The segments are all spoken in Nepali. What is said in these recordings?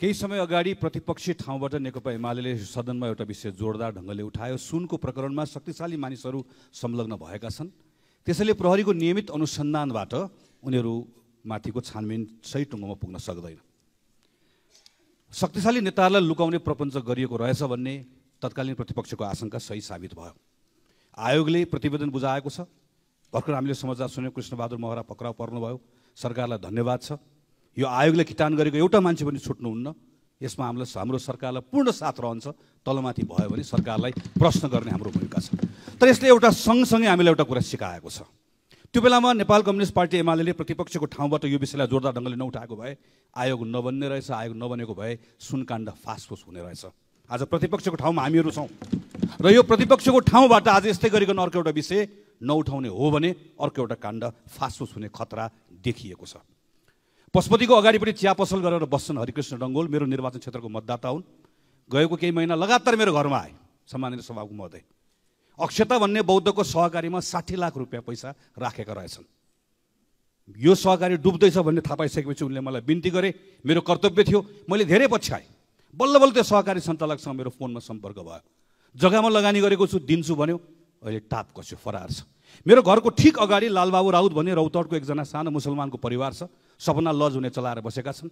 केही समय अगाडि प्रतिपक्षी ठाउँबाट नेकपा एमाले सदनमा एउटा विषय जोरदार ढङ्गले उठायो सुनको प्रकरणमा शक्तिशाली मानिसहरू संलग्न भएका छन् त्यसैले प्रहरीको नियमित अनुसन्धानबाट उनीहरू माथिको छानबिन सही टुङ्गोमा पुग्न सक्दैन शक्तिशाली नेताहरूलाई लुकाउने प्रपञ्च गरिएको रहेछ भन्ने तत्कालीन प्रतिपक्षको आशंका सही साबित भयो आयोगले प्रतिवेदन बुझाएको छ भर्खर हामीले समाचार सुन्यौँ कृष्णबहादुर महरा पक्राउ पर्नुभयो सरकारलाई धन्यवाद छ यो आयोगले किटान गरेको एउटा मान्छे पनि छुट्नुहुन्न यसमा हामीलाई हाम्रो सरकारलाई पूर्ण साथ रहन्छ तलमाथि भयो भने सरकारलाई प्रश्न गर्ने हाम्रो भूमिका छ तर यसले एउटा सँगसँगै हामीलाई एउटा कुरा सिकाएको छ त्यो बेलामा नेपाल कम्युनिस्ट पार्टी एमाले प्रतिपक्षको ठाउँबाट यो विषयलाई जोरदार ढङ्गले नउठाएको भए आयोग नबन्ने रहेछ आयोग नबनेको भए सुनकाण्ड फासफुस हुने रहेछ आज प्रतिपक्षको ठाउँमा हामीहरू छौँ र यो प्रतिपक्षको ठाउँबाट आज यस्तै गरिकन अर्को एउटा विषय नउठाउने हो भने अर्को एउटा काण्ड फासफुस हुने खतरा देखिएको छ पशुपतिको पनि चिया पसल गरेर बस्छन् हरिकृष्ण डङ्गोल मेरो निर्वाचन क्षेत्रको मतदाता हुन् गएको केही महिना लगातार मेरो घरमा आए सम्मानित सभाको महोदय अक्षता भन्ने बौद्धको सहकारीमा साठी लाख रुपियाँ पैसा राखेका रहेछन् यो सहकारी डुब्दैछ भन्ने थाहा पाइसकेपछि उनले मलाई बिन्ती गरे मेरो कर्तव्य थियो मैले धेरै पछ्याएँ बल्ल बल्ल त्यो सहकारी सञ्चालकसँग मेरो फोनमा सम्पर्क भयो जग्गामा लगानी गरेको छु दिन्छु भन्यो अहिले टाप कस्यो फरार छ मेरो घरको ठिक अगाडि लालबाबु राउत भन्ने रौतडको एकजना सानो मुसलमानको परिवार छ सपना लज हुने चलाएर बसेका छन्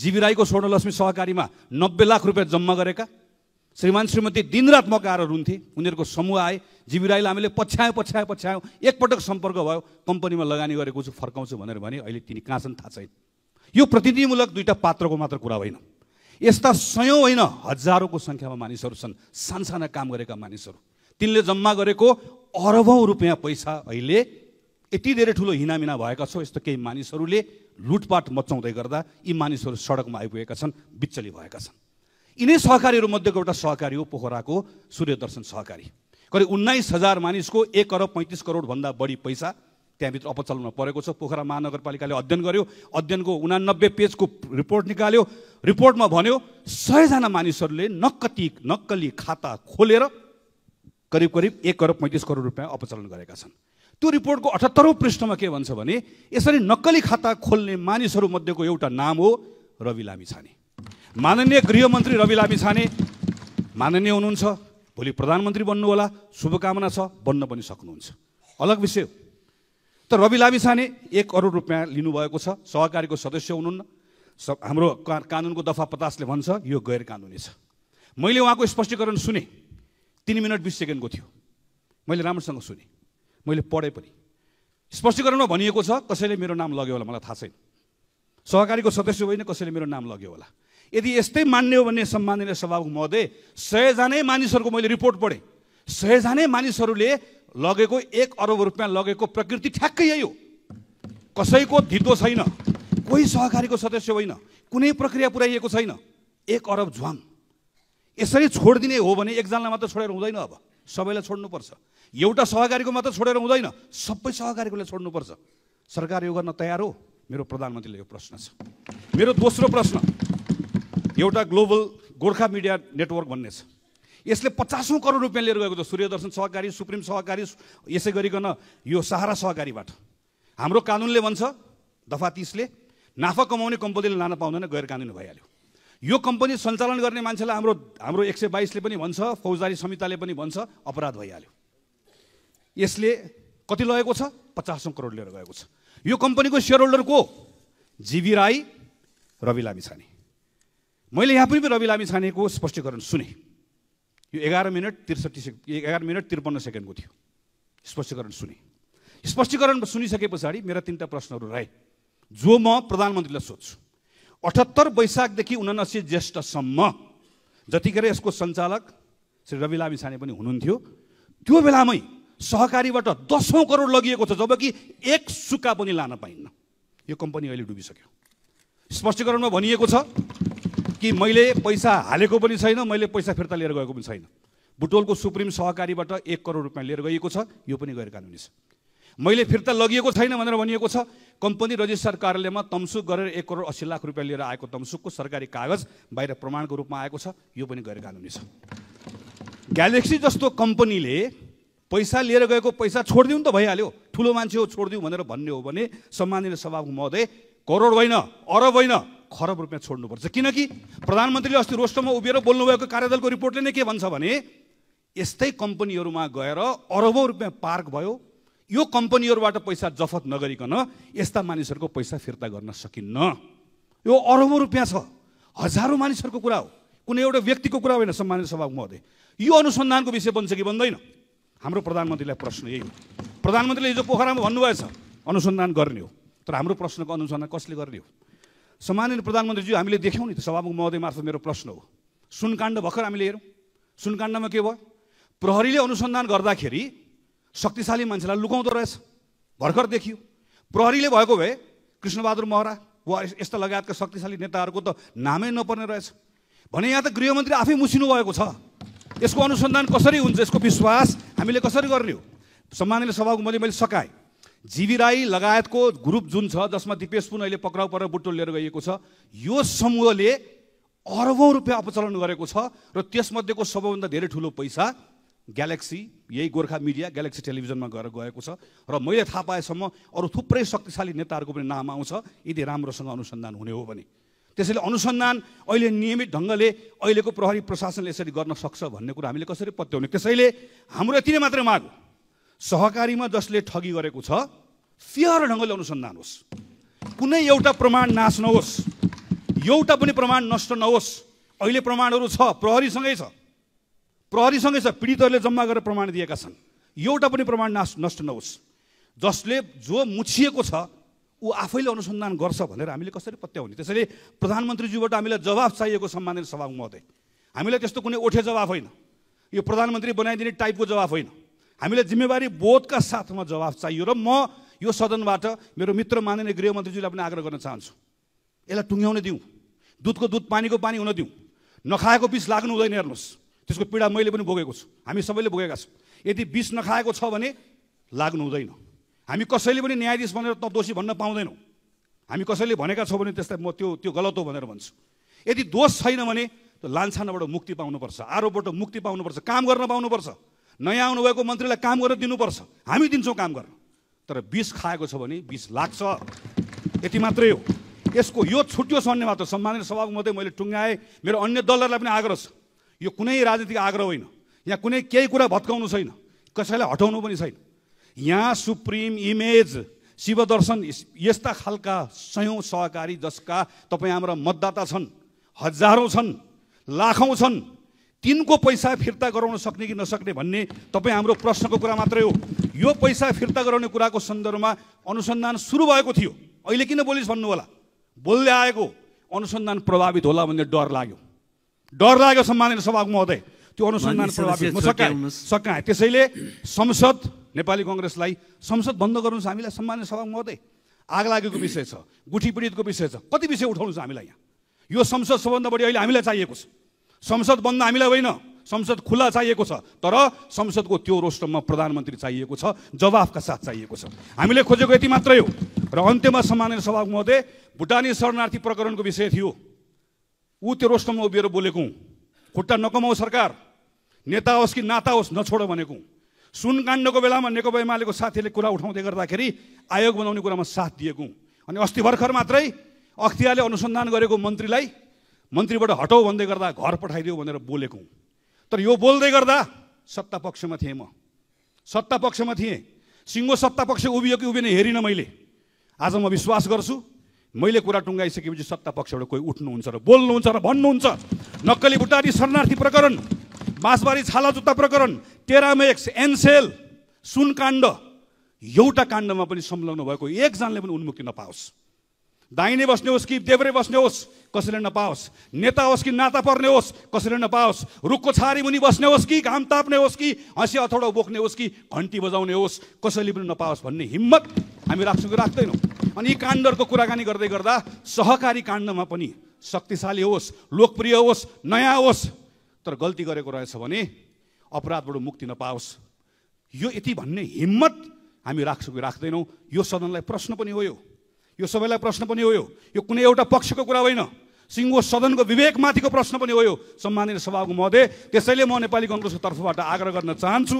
जीवी राईको स्वर्णलक्ष्मी सहकारीमा नब्बे लाख रुपियाँ जम्मा गरेका श्रीमान श्रीमती दिनरात मकाएर रुन्थे उनीहरूको समूह आए जीवी राईलाई हामीले पछ्यायौँ पछ्यायौँ पछ्यायौँ एकपटक सम्पर्क भयो कम्पनीमा लगानी गरेको छु फर्काउँछु भनेर भने अहिले तिनी कहाँ छन् थाहा छैन यो प्रतिनिधिमूलक दुईवटा पात्रको मात्र कुरा होइन यस्ता सयौँ होइन हजारौँको सङ्ख्यामा मानिसहरू छन् सानसाना काम गरेका मानिसहरू तिनले जम्मा गरेको अरबौँ रुपियाँ पैसा अहिले यति धेरै ठुलो हिनामिना भएका छौँ यस्तो केही मानिसहरूले लुटपाट मचाउँदै गर्दा यी मानिसहरू सडकमा आइपुगेका छन् बिचली भएका छन् यिनै सहकारीहरूमध्येको एउटा सहकारी हो पोखराको सूर्यदर्शन सहकारी करिब उन्नाइस हजार मानिसको एक अरब पैँतिस करोडभन्दा बढी पैसा त्यहाँभित्र अपचलनमा परेको छ पोखरा महानगरपालिकाले अध्ययन गर्यो अध्ययनको उनानब्बे पेजको रिपोर्ट निकाल्यो रिपोर्टमा भन्यो सयजना मानिसहरूले नक्कती नक्कली खाता खोलेर करिब करिब एक अरब पैँतिस करोड रुपियाँ अपचलन गरेका छन् त्यो रिपोर्टको अठहत्तरौँ पृष्ठमा के भन्छ भने यसरी नक्कली खाता खोल्ने मानिसहरूमध्येको एउटा नाम हो रवि लामी छाने माननीय गृहमन्त्री रवि लामी छाने माननीय हुनुहुन्छ भोलि प्रधानमन्त्री बन्नु होला शुभकामना छ बन्न पनि सक्नुहुन्छ अलग विषय हो तर रवि लामी छाने एक करोड रुपियाँ लिनुभएको छ सहकारीको सदस्य हुनुहुन्न स हाम्रो का कानुनको दफा पचासले भन्छ यो गैर कानुनी छ मैले उहाँको स्पष्टीकरण सुने तिन मिनट बिस सेकेन्डको थियो मैले राम्रोसँग सुने मैले पढेँ पनि स्पष्टीकरणमा भनिएको छ कसैले मेरो नाम लग्यो होला मलाई थाहा छैन सहकारीको सदस्य होइन कसैले मेरो नाम लग्यो होला यदि यस्तै मान्ने हो भने सम्माननीय सभामुख महोदय सयजनै मानिसहरूको मैले रिपोर्ट पढेँ सयजनै मानिसहरूले लगेको एक अरब रुपियाँ लगेको प्रकृति ठ्याक्कै यही हो कसैको धितो छैन कोही सहकारीको सदस्य होइन कुनै प्रक्रिया पुर्याइएको छैन एक अरब झ्वाङ यसरी छोडिदिने हो भने एकजनालाई मात्र छोडेर हुँदैन अब सबैलाई छोड्नुपर्छ एउटा सहकारीको मात्र छोडेर हुँदैन सबै सहकारीकोले छोड्नुपर्छ सरकार यो गर्न तयार हो मेरो प्रधानमन्त्रीले यो प्रश्न छ मेरो दोस्रो प्रश्न एउटा ग्लोबल गोर्खा मिडिया नेटवर्क भन्ने छ यसले पचासौँ करोड रुपियाँ लिएर गएको छ सूर्यदर्शन सहकारी सुप्रिम सहकारी यसै गरिकन यो सहारा सहकारीबाट हाम्रो कानुनले भन्छ दफा तिसले नाफा कमाउने कम्पनीले लान पाउँदैन गैर कानुनी भइहाल्यो यो कम्पनी सञ्चालन गर्ने मान्छेलाई हाम्रो हाम्रो एक सय बाइसले पनि भन्छ फौजदारी संहिताले पनि भन्छ अपराध भइहाल्यो यसले कति लगेको छ पचासौँ करोड लिएर गएको छ यो कम्पनीको सेयर होल्डर को जीवी राई रवि लामिछाने मैले यहाँ पनि रवि लामिछानेको स्पष्टीकरण सुने यो एघार मिनट त्रिसठी सेक एघार मिनट त्रिपन्न सेकेन्डको थियो स्पष्टीकरण सुने स्पष्टीकरण सुनिसके पछाडि मेरा तिनवटा प्रश्नहरू रहे जो म प्रधानमन्त्रीलाई सोध्छु अठहत्तर वैशाखदेखि उनासी ज्येष्ठसम्म जतिखेर यसको सञ्चालक श्री रवि लामिसाने पनि हुनुहुन्थ्यो त्यो बेलामै सहकारीबाट दसौँ करोड लगिएको छ जबकि एक सुक्का पनि लान पाइन्न यो कम्पनी अहिले डुबिसक्यो स्पष्टीकरणमा भनिएको छ कि मैले पैसा हालेको पनि छैन मैले पैसा फिर्ता लिएर गएको पनि छैन बुटोलको सुप्रिम सहकारीबाट एक करोड रुपियाँ लिएर गएको छ यो पनि गैर कानुनी छ मैले फिर्ता लगिएको छैन भनेर भनिएको छ कम्पनी रजिस्ट्रार कार्यालयमा तमसुक गरेर एक करोड अस्सी लाख रुपियाँ लिएर आएको तमसुकको सरकारी कागज बाहिर प्रमाणको रूपमा आएको छ यो पनि गैर कानुनी छ ग्यालेक्सी जस्तो कम्पनीले पैसा लिएर गएको पैसा छोडिदिउँ त भइहाल्यो ठुलो मान्छे हो छोडिदिउँ भनेर भन्ने हो भने सम्मानित सभाको महोदय करोड होइन अरब होइन खरब रुपियाँ छोड्नुपर्छ किनकि प्रधानमन्त्रीले अस्ति रोस्टोमा उभिएर बोल्नुभएको कार्यदलको रिपोर्टले नै के भन्छ भने यस्तै कम्पनीहरूमा गएर अरबौँ रुपियाँ पार्क भयो यो कम्पनीहरूबाट पैसा जफत नगरिकन यस्ता मानिसहरूको पैसा फिर्ता गर्न सकिन्न यो अरबौँ रुपियाँ छ हजारौँ मानिसहरूको कुरा हो कुनै एउटा व्यक्तिको कुरा होइन सम्मानित सभाको महोदय यो अनुसन्धानको विषय बन्छ कि बन्दैन हाम्रो प्रधानमन्त्रीलाई प्रश्न यही हो प्रधानमन्त्रीले हिजो पोखरामा भन्नुभएछ अनुसन्धान गर्ने हो तर हाम्रो प्रश्नको अनुसन्धान कसले गर्ने हो सम्मानित प्रधानमन्त्रीज्यू हामीले देख्यौँ नि त सभामुख महोदय मार्फत मेरो प्रश्न हो सुनकाण्ड भर्खर हामीले हेरौँ सुनकाण्डमा के भयो प्रहरीले अनुसन्धान गर्दाखेरि शक्तिशाली मान्छेलाई लुकाउँदो रहेछ भर्खर देखियो प्रहरीले भएको भए कृष्णबहादुर महरा वा यस्ता लगायतका शक्तिशाली नेताहरूको त नामै नपर्ने रहेछ भने यहाँ त गृहमन्त्री आफै मुसिनु भएको छ यसको अनुसन्धान कसरी हुन्छ यसको विश्वास हामीले कसरी गर्ने हो सम्माननीय सभाको मैले मैले सकाएँ जीवी राई लगायतको ग्रुप जुन छ जसमा दिपेश पुन अहिले पक्राउ परेर बुटोल लिएर गइएको छ यो समूहले अरबौँ रुपियाँ अपचलन गरेको छ र त्यसमध्येको सबैभन्दा धेरै ठुलो पैसा ग्यालेक्सी यही गोर्खा मिडिया ग्यालेक्सी टेलिभिजनमा गएर गएको छ र मैले थाहा पाएसम्म अरू थुप्रै शक्तिशाली नेताहरूको पनि नाम आउँछ यदि राम्रोसँग अनुसन्धान हुने हो भने त्यसैले अनुसन्धान अहिले नियमित ढङ्गले अहिलेको प्रहरी प्रशासनले यसरी गर्न सक्छ भन्ने कुरा हामीले कसरी पत्याउने त्यसैले हाम्रो यति नै मात्रै माग सहकारीमा जसले ठगी गरेको छ फेयर ढङ्गले अनुसन्धान होस् कुनै एउटा प्रमाण नाश नहोस् एउटा पनि प्रमाण नष्ट नहोस् अहिले प्रमाणहरू छ प्रहरीसँगै छ प्रहरीसँगै छ पीडितहरूले जम्मा गरेर प्रमाण दिएका छन् एउटा पनि प्रमाण नाश नष्ट नहोस् जसले जो मुछिएको छ ऊ आफैले अनुसन्धान गर्छ भनेर हामीले कसरी पत्याउने त्यसैले प्रधानमन्त्रीज्यूबाट हामीलाई जवाफ चाहिएको सम्मानित सभामुख महोदय हामीलाई त्यस्तो कुनै ओठे जवाफ होइन यो प्रधानमन्त्री बनाइदिने टाइपको जवाफ होइन हामीलाई जिम्मेवारी बोधका साथमा जवाफ चाहियो र म यो सदनबाट मेरो मित्र माननीय गृहमन्त्रीज्यूलाई पनि आग्रह गर्न चाहन्छु यसलाई टुङ्ग्याउन दिउँ दुधको दुध पानीको पानी हुन दिउँ नखाएको बिच लाग्नु हुँदैन हेर्नुहोस् त्यसको पीडा मैले पनि भोगेको छु हामी सबैले भोगेका छौँ यदि विष नखाएको छ भने लाग्नु हुँदैन हामी कसैले पनि न्यायाधीश भनेर त दोषी भन्न पाउँदैनौँ हामी कसैले भनेका छौँ भने त्यसलाई म त्यो त्यो गलत हो भनेर भन्छु यदि दोष छैन भने त्यो लान्छानाबाट मुक्ति पाउनुपर्छ आरोपबाट मुक्ति पाउनुपर्छ काम गर्न पाउनुपर्छ नयाँ आउनुभएको मन्त्रीलाई काम गरेर दिनुपर्छ हामी दिन्छौँ काम गर्न तर विष खाएको छ भने विष लाग्छ यति मात्रै हो यसको यो छुट्यो सन्ने मात्र सम्मानित सभाको मात्रै मैले टुङ्गाएँ मेरो अन्य दलहरूलाई पनि आग्रह छ यो कुनै राजनीतिक आग्रह होइन यहाँ कुनै केही कुरा भत्काउनु छैन कसैलाई हटाउनु पनि छैन यहाँ सुप्रिम इमेज शिवदर्शन यस्ता खालका सयौँ सहकारी जसका तपाईँ हाम्रा मतदाता छन् हजारौँ छन् लाखौँ छन् तिनको पैसा फिर्ता गराउन सक्ने कि नसक्ने भन्ने तपाईँ हाम्रो प्रश्नको कुरा मात्रै हो यो पैसा फिर्ता गराउने कुराको सन्दर्भमा अनुसन्धान सुरु भएको थियो अहिले किन बोलिस् भन्नु होला बोल्दै आएको अनुसन्धान प्रभावित होला भन्ने डर लाग्यो डर लाग्यो सम्मानित सभाको महोदय त्यो अनुसन्धान प्रभावित म सकाएँ त्यसैले संसद नेपाली कङ्ग्रेसलाई संसद बन्द गर्नुहोस् हामीलाई सम्मानित सभाको महोदय आग लागेको विषय छ गुठी पीडितको विषय छ कति विषय उठाउनु छ हामीलाई यहाँ यो संसद सबभन्दा बढी अहिले हामीलाई चाहिएको छ संसद बन्द हामीलाई होइन संसद खुल्ला चाहिएको छ तर संसदको त्यो रोस्टममा प्रधानमन्त्री चाहिएको छ जवाफका साथ चाहिएको छ हामीले खोजेको यति मात्रै हो र अन्त्यमा सम्मानित सभाको महोदय भुटानी शरणार्थी प्रकरणको विषय थियो ऊ त्यो रोस्टममा उभिएर बोलेको खुट्टा नकमाऊ सरकार नेता होस् कि नाता होस् नछोड भनेको सुन काण्डको बेलामा नेकपा एमालेको साथीहरूले कुरा उठाउँदै गर्दाखेरि आयोग बनाउने कुरामा साथ दिएको अनि अस्ति भर्खर मात्रै अख्तियारले अनुसन्धान गरेको मन्त्रीलाई मन्त्रीबाट हटाऊ भन्दै गर्दा घर पठाइदियो भनेर बोलेको तर यो बोल्दै गर्दा सत्ता पक्षमा थिएँ म सत्ता पक्षमा थिएँ सिङ्गो सत्ता पक्ष उभियो कि उभिने हेरिनँ मैले आज म विश्वास गर्छु मैले कुरा टुङ्गाइसकेपछि सत्ता पक्षबाट कोही उठ्नुहुन्छ र बोल्नुहुन्छ र भन्नुहुन्छ नक्कली भुटारी शरणार्थी प्रकरण बाँसबारी छाला जुत्ता प्रकरण टेरामेक्स एनसेल सुन काण्ड एउटा काण्डमा पनि संलग्न भएको एकजनाले पनि उन्मुक्ति नपाओस् दाहिने बस्ने होस् कि देब्रे बस्ने होस् कसैले नपाओस् नेता होस् कि नाता पर्ने होस् कसैले नपाओस् रुखको छारी मुनि बस्ने होस् कि घाम ताप्ने होस् कि हँसी अथौडा बोक्ने होस् कि घन्टी बजाउने होस् कसैले पनि नपाओस् भन्ने हिम्मत हामी राख्छौँ कि राख्दैनौँ अनि यी काण्डहरूको कुराकानी गर्दै गर्दा सहकारी काण्डमा पनि शक्तिशाली होस् लोकप्रिय होस् नयाँ होस् तर गल्ती गरेको रहेछ भने अपराधबाट मुक्ति नपाओस् यो यति भन्ने हिम्मत हामी राख्छौँ कि राख्दैनौँ यो सदनलाई प्रश्न पनि हो यो सबैलाई प्रश्न पनि हो यो कुनै एउटा पक्षको कुरा होइन सिङ्गो सदनको विवेकमाथिको प्रश्न पनि हो यो सम्मानित सभाको महोदय त्यसैले म नेपाली कङ्ग्रेसको तर्फबाट आग्रह गर्न चाहन्छु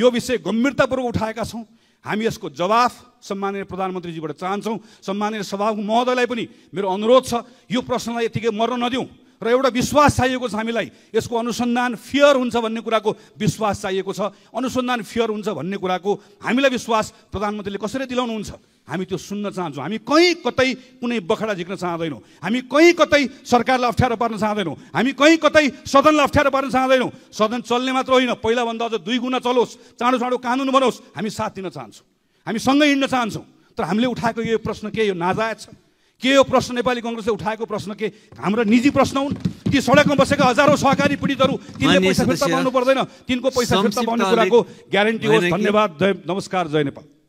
यो विषय गम्भीरतापूर्वक उठाएका छौँ हामी यसको जवाफ सम्मानीय प्रधानमन्त्रीजीबाट चाहन्छौँ सम्मानीय सभाको महोदयलाई पनि मेरो अनुरोध छ यो प्रश्नलाई यतिकै मर्न नदिउँ र एउटा विश्वास चाहिएको छ हामीलाई यसको अनुसन्धान फियर हुन्छ भन्ने कुराको विश्वास चाहिएको छ अनुसन्धान फियर हुन्छ भन्ने कुराको हामीलाई विश्वास प्रधानमन्त्रीले कसरी दिलाउनुहुन्छ हामी त्यो सुन्न चाहन्छौँ हामी कहीँ कतै कुनै बखडा झिक्न चाहँदैनौँ हामी कहीँ कतै सरकारलाई अप्ठ्यारो पार्न चाहँदैनौँ हामी कहीँ कतै सदनलाई अप्ठ्यारो पार्न चाहँदैनौँ सदन चल्ने मात्र होइन पहिलाभन्दा अझ दुई गुणा चलोस् चाँडो चाँडो कानुन बनोस् हामी साथ दिन चाहन्छौँ हामी सँगै हिँड्न चाहन्छौँ तर हामीले उठाएको यो प्रश्न के यो नाजायज छ के यो प्रश्न नेपाली कङ्ग्रेसले उठाएको प्रश्न के हाम्रो निजी प्रश्न हुन् ती सडकमा बसेका हजारौँ सहकारी पीडितहरू तिनले पैसा फिर्ता पाउनु पर्दैन तिनको पैसा फिर्ता पाउने कुराको ग्यारेन्टी होस् धन्यवाद जय नमस्कार जय नेपाल